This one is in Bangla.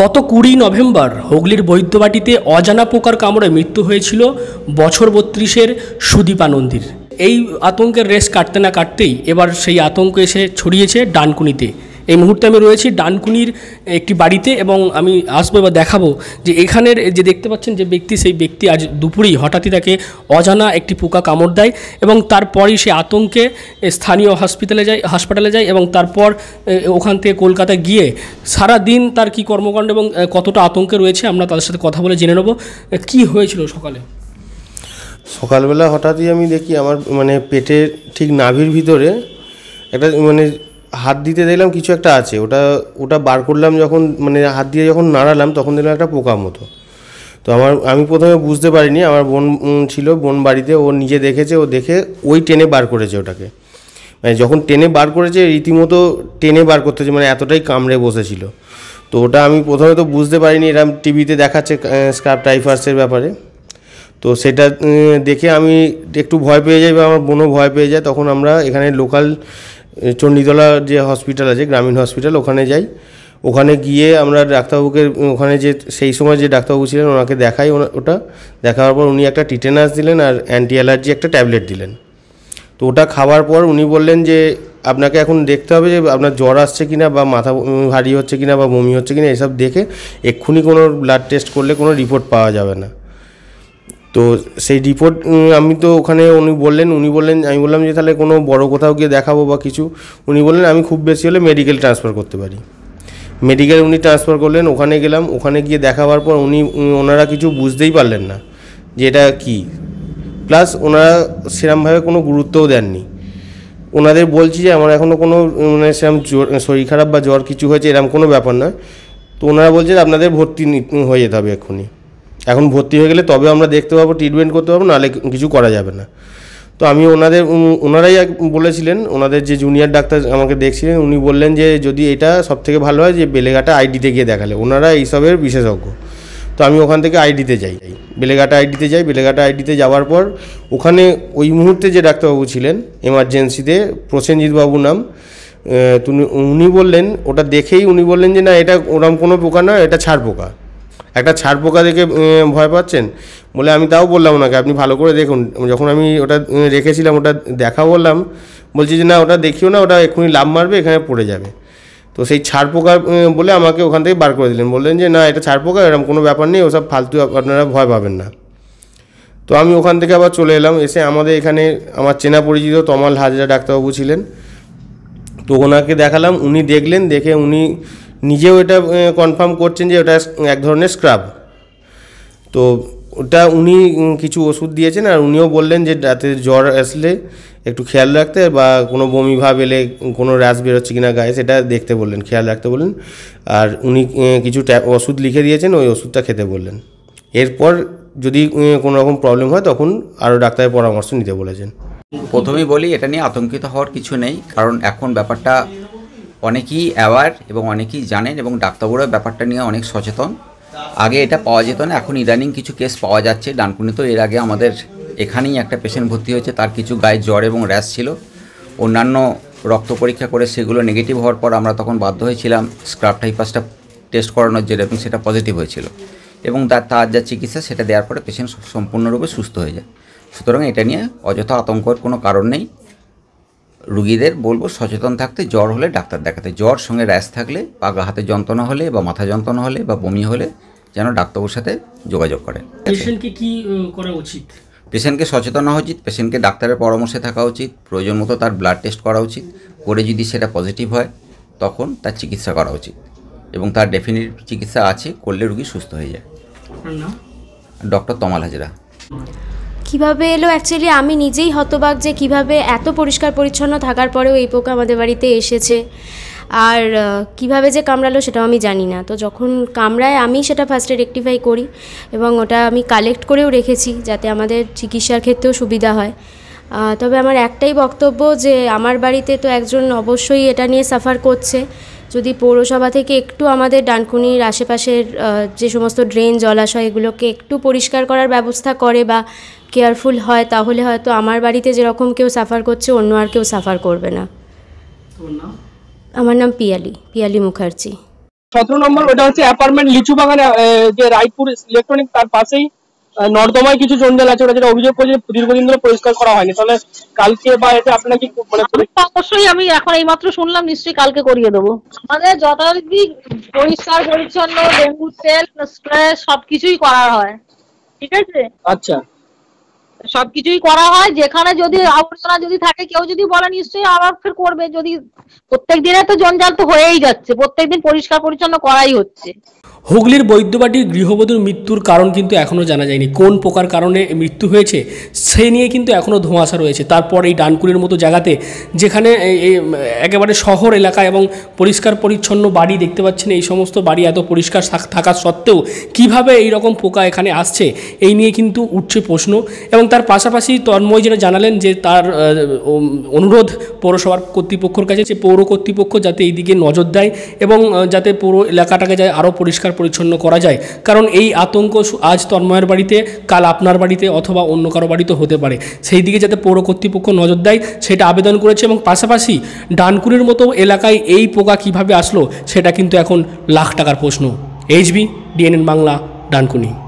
গত কুড়ি নভেম্বর হুগলির বৈদ্যবাটিতে অজানা পোকার কামড়ে মৃত্যু হয়েছিল বছর বত্রিশের সুদীপানন্দীর এই আতঙ্কের রেস কাটতে না কাটতেই এবার সেই আতঙ্ক এসে ছড়িয়েছে ডানকুনিতে এই মুহূর্তে আমি রয়েছি ডানকুনির একটি বাড়িতে এবং আমি আসবো এবার দেখাবো যে এখানের যে দেখতে পাচ্ছেন যে ব্যক্তি সেই ব্যক্তি আজ দুপুরেই হঠাৎই তাকে অজানা একটি পোকা কামড় দেয় এবং তারপরই সে আতঙ্কে স্থানীয় হসপিটালে যায় হাসপাতালে যায় এবং তারপর ওখান থেকে কলকাতা গিয়ে সারা দিন তার কি কর্মকাণ্ড এবং কতটা আতঙ্কে রয়েছে আমরা তাদের সাথে কথা বলে জেনে নেব কি হয়েছিল সকালে সকালবেলা হঠাৎই আমি দেখি আমার মানে পেটের ঠিক নাভির ভিতরে একটা মানে হাত দিতে দেখলাম কিছু একটা আছে ওটা ওটা বার করলাম যখন মানে হাত দিয়ে যখন নাড়ালাম তখন দেখলাম একটা পোকা মতো তো আমার আমি প্রথমে বুঝতে পারিনি আমার বোন ছিল বোন বাড়িতে ও নিজে দেখেছে ও দেখে ওই টেনে বার করেছে ওটাকে মানে যখন টেনে বার করেছে রীতিমতো টেনে বার করতেছে মানে এতটাই কামড়ে বসেছিল তো ওটা আমি প্রথমে তো বুঝতে পারিনি এরকম টিভিতে দেখাচ্ছে স্কার্প টাইফার্সের ব্যাপারে তো সেটা দেখে আমি একটু ভয় পেয়ে যাই বা আমার বোনও ভয় পেয়ে যায় তখন আমরা এখানে লোকাল চণ্ডীতলা যে হসপিটাল আছে গ্রামীণ হসপিটাল ওখানে যাই ওখানে গিয়ে আমরা ডাক্তারবাবুকে ওখানে যে সেই সময় যে ডাক্তারবাবু ছিলেন ওনাকে দেখাই ওটা দেখার পর উনি একটা টিটেনাস দিলেন আর অ্যান্টি অ্যালার্জি একটা ট্যাবলেট দিলেন তো ওটা খাওয়ার পর উনি বললেন যে আপনাকে এখন দেখতে হবে যে আপনার জ্বর আসছে কিনা বা মাথা ভারী হচ্ছে কিনা বা বমি হচ্ছে কিনা এসব দেখে এক্ষুনি কোনো ব্লাড টেস্ট করলে কোনো রিপোর্ট পাওয়া যাবে না তো সেই রিপোর্ট আমি তো ওখানে উনি বললেন উনি বললেন আমি বললাম যে তাহলে কোনো বড় কোথাও গিয়ে দেখাবো বা কিছু উনি বললেন আমি খুব বেশি হলে মেডিকেল ট্রান্সফার করতে পারি মেডিকেল উনি ট্রান্সফার করলেন ওখানে গেলাম ওখানে গিয়ে দেখাবার পর উনি ওনারা কিছু বুঝতেই পারলেন না যে এটা কী প্লাস ওনারা সেরমভাবে কোনো গুরুত্বও দেননি ওনাদের বলছি যে আমার এখনও কোনো মানে সেরকম জ্বর শরীর খারাপ বা জ্বর কিছু হয়েছে এরকম কোনো ব্যাপার নয় তো ওনারা বলছে আপনাদের ভর্তি হয়ে যেতে হবে এক্ষুনি এখন ভর্তি হয়ে গেলে তবে আমরা দেখতে পাবো ট্রিটমেন্ট করতে পারবো নাহলে কিছু করা যাবে না তো আমি ওনাদের ওনারাই বলেছিলেন ওনাদের যে জুনিয়র ডাক্তার আমাকে দেখছিলেন উনি বললেন যে যদি এটা সব থেকে ভালো হয় যে বেলেঘাটা আইডিতে গিয়ে দেখালে ওনারা এইসবের বিশেষজ্ঞ তো আমি ওখান থেকে আইডিতে যাই বেলেঘাটা আইডিতে যাই বেলেঘাটা আইডিতে যাওয়ার পর ওখানে ওই মুহূর্তে যে ডাক্তারবাবু ছিলেন এমার্জেন্সিতে প্রসেনজিৎবাবু নাম উনি বললেন ওটা দেখেই উনি বললেন যে না এটা ওরম কোনো পোকা নয় এটা ছাড় পোকা একটা ছাড় পোকা দেখে ভয় পাচ্ছেন বলে আমি তাও বললাম ওনাকে আপনি ভালো করে দেখুন যখন আমি ওটা রেখেছিলাম ওটা দেখা বললাম বলছি যে না ওটা দেখিও না ওটা এক্ষুনি লাভ মারবে এখানে পড়ে যাবে তো সেই ছাড় পোকা বলে আমাকে ওখান থেকে বার করে দিলেন বললেন যে না এটা ছাড় পোকা এরকম কোনো ব্যাপার নেই ওসব ফালতু আপনারা ভয় পাবেন না তো আমি ওখান থেকে আবার চলে এলাম এসে আমাদের এখানে আমার চেনা পরিচিত তমাল হাজরা ডাক্তারবাবু ছিলেন তো ওনাকে দেখালাম উনি দেখলেন দেখে উনি নিজেও এটা কনফার্ম করছেন যে ওটা এক ধরনের স্ক্রাব তো ওটা উনি কিছু ওষুধ দিয়েছেন আর উনিও বললেন যে রাতে জ্বর আসলে একটু খেয়াল রাখতে বা কোনো বমি ভাব এলে কোনো র্যাশ বেরোচ্ছে কি না গায়ে সেটা দেখতে বললেন খেয়াল রাখতে বললেন আর উনি কিছু ওষুধ লিখে দিয়েছেন ওই ওষুধটা খেতে বললেন এরপর যদি কোনো রকম প্রবলেম হয় তখন আরও ডাক্তারের পরামর্শ নিতে বলেছেন প্রথমেই বলি এটা নিয়ে আতঙ্কিত হওয়ার কিছু নেই কারণ এখন ব্যাপারটা অনেকেই অ্যাওয়ার এবং অনেকেই জানেন এবং ডাক্তারবাবুরা ব্যাপারটা নিয়ে অনেক সচেতন আগে এটা পাওয়া যেত না এখন ইদানিং কিছু কেস পাওয়া যাচ্ছে ডানকুনি তো এর আগে আমাদের এখানেই একটা পেশেন্ট ভর্তি হয়েছে তার কিছু গায়ে জ্বর এবং র্যাশ ছিল অন্যান্য রক্ত পরীক্ষা করে সেগুলো নেগেটিভ হওয়ার পর আমরা তখন বাধ্য হয়েছিলাম স্ক্রাব টাইপাসটা টেস্ট করানোর জন্য এবং সেটা পজিটিভ হয়েছিল এবং তার তার যা চিকিৎসা সেটা দেওয়ার পরে পেশেন্ট সম্পূর্ণরূপে সুস্থ হয়ে যায় সুতরাং এটা নিয়ে অযথা আতঙ্কর কোনো কারণ নেই রুগীদের বলবো সচেতন থাকতে জ্বর হলে ডাক্তার দেখাতে জ্বর সঙ্গে র্যাশ থাকলে পাগা হাতে যন্ত্রণা হলে বা মাথা যন্ত্রণা হলে বা বমি হলে যেন ডাক্তারবাবুর সাথে যোগাযোগ করেন পেশেন্টকে কি করা উচিত পেশেন্টকে সচেতন হওয়া উচিত পেশেন্টকে ডাক্তারের পরামর্শে থাকা উচিত প্রয়োজন মতো তার ব্লাড টেস্ট করা উচিত করে যদি সেটা পজিটিভ হয় তখন তার চিকিৎসা করা উচিত এবং তার ডেফিনিট চিকিৎসা আছে করলে রুগী সুস্থ হয়ে যায় ডক্টর তমাল হাজরা কিভাবে এলো অ্যাকচুয়ালি আমি নিজেই হতবাক যে কিভাবে এত পরিষ্কার পরিচ্ছন্ন থাকার পরেও এই পোকা আমাদের বাড়িতে এসেছে আর কিভাবে যে কামড়ালো সেটাও আমি জানি না তো যখন কামড়ায় আমি সেটা ফার্স্টে রেকটিফাই করি এবং ওটা আমি কালেক্ট করেও রেখেছি যাতে আমাদের চিকিৎসার ক্ষেত্রেও সুবিধা হয় তবে আমার একটাই বক্তব্য যে আমার বাড়িতে তো একজন অবশ্যই এটা নিয়ে সাফার করছে যদি পৌরসভা থেকে একটু আমাদের ডানকুনির আশেপাশের যে সমস্ত ড্রেন জলাশয় এগুলোকে একটু পরিষ্কার করার ব্যবস্থা করে বা কেয়ারফুল হয় তাহলে হয়তো আমার বাড়িতে যেরকম কেউ সাফার করছে অন্য আর কেউ সাফার করবে না আমার নাম পিয়ালি পিয়ালি মুখার্জি সতেরো নম্বর ওটা হচ্ছে অ্যাপার্টমেন্ট লিচু বাগানে যে রায়পুর ইলেকট্রনিক তার পাশেই নর্দমায় কিছু জঞ্জাল আছে ওরা যেটা অভিযোগ করছে দীর্ঘদিন ধরে পরিষ্কার করা হয়নি তাহলে কালকে বা এতে আপনারা কি মানে অবশ্যই আমি এখন এই মাত্র শুনলাম নিশ্চয়ই কালকে করিয়ে দেবো আমাদের যথারীতি পরিষ্কার পরিচ্ছন্ন ডেঙ্গু সেল স্প্রে সবকিছুই করা হয় ঠিক আছে আচ্ছা সবকিছুই করা হয় যেখানে যদি আবর্জনা যদি থাকে কেউ যদি বলে নিশ্চয়ই আবার ফের করবে যদি প্রত্যেক দিনে তো জঞ্জাল তো হয়েই যাচ্ছে প্রত্যেকদিন পরিষ্কার পরিচ্ছন্ন করাই হচ্ছে হুগলির বৈদ্যবাটির গৃহবধূর মৃত্যুর কারণ কিন্তু এখনও জানা যায়নি কোন প্রকার কারণে মৃত্যু হয়েছে সে নিয়ে কিন্তু এখনও ধোঁয়াশা রয়েছে তারপর এই ডানকুড়ির মতো জায়গাতে যেখানে একেবারে শহর এলাকা এবং পরিষ্কার পরিচ্ছন্ন বাড়ি দেখতে পাচ্ছেন এই সমস্ত বাড়ি এত পরিষ্কার থাকা সত্ত্বেও কিভাবে এই রকম পোকা এখানে আসছে এই নিয়ে কিন্তু উঠছে প্রশ্ন এবং তার পাশাপাশি তন্ময় যেটা জানালেন যে তার অনুরোধ পৌরসভার কর্তৃপক্ষর কাছে যে পৌর কর্তৃপক্ষ যাতে এই দিকে নজর দেয় এবং যাতে পুরো এলাকাটাকে যায় আরও পরিষ্কার পরিচ্ছন্ন করা যায় কারণ এই আতঙ্ক আজ তন্ময়ের বাড়িতে কাল আপনার বাড়িতে অথবা অন্য কারো বাড়িতে হতে পারে সেই দিকে যাতে পৌর কর্তৃপক্ষ নজর দেয় সেটা আবেদন করেছে এবং পাশাপাশি ডানকুনির মতো এলাকায় এই পোকা কিভাবে আসলো সেটা কিন্তু এখন লাখ টাকার প্রশ্ন এইচবি ডিএনএন বাংলা ডানকুনি